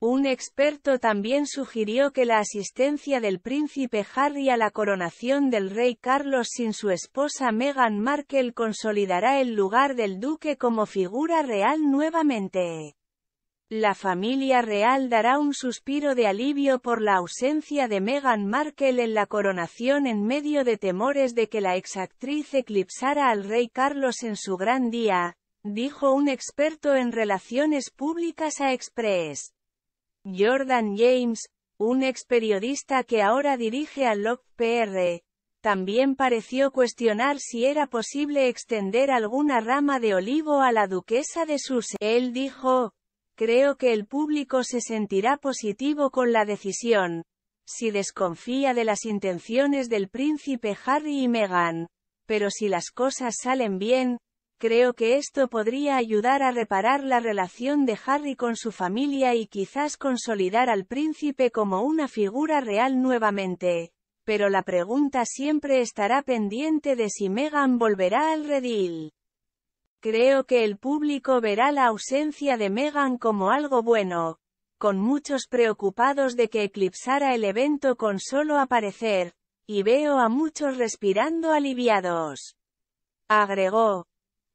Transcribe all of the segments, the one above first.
Un experto también sugirió que la asistencia del príncipe Harry a la coronación del rey Carlos sin su esposa Meghan Markle consolidará el lugar del duque como figura real nuevamente. La familia real dará un suspiro de alivio por la ausencia de Meghan Markle en la coronación en medio de temores de que la exactriz eclipsara al rey Carlos en su gran día, dijo un experto en relaciones públicas a Express. Jordan James, un ex periodista que ahora dirige a Log PR, también pareció cuestionar si era posible extender alguna rama de olivo a la duquesa de Sussex. Él dijo, creo que el público se sentirá positivo con la decisión, si desconfía de las intenciones del príncipe Harry y Meghan, pero si las cosas salen bien, Creo que esto podría ayudar a reparar la relación de Harry con su familia y quizás consolidar al príncipe como una figura real nuevamente. Pero la pregunta siempre estará pendiente de si Meghan volverá al redil. Creo que el público verá la ausencia de Meghan como algo bueno, con muchos preocupados de que eclipsara el evento con solo aparecer, y veo a muchos respirando aliviados. Agregó,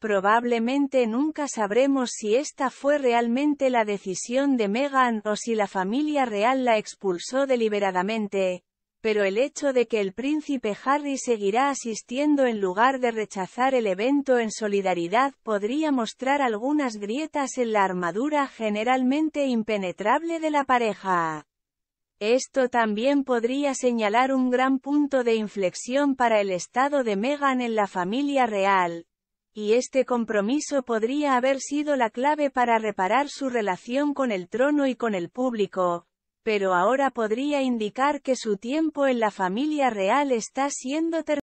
Probablemente nunca sabremos si esta fue realmente la decisión de Meghan o si la familia real la expulsó deliberadamente, pero el hecho de que el príncipe Harry seguirá asistiendo en lugar de rechazar el evento en solidaridad podría mostrar algunas grietas en la armadura generalmente impenetrable de la pareja. Esto también podría señalar un gran punto de inflexión para el estado de Meghan en la familia real, y este compromiso podría haber sido la clave para reparar su relación con el trono y con el público, pero ahora podría indicar que su tiempo en la familia real está siendo terminado.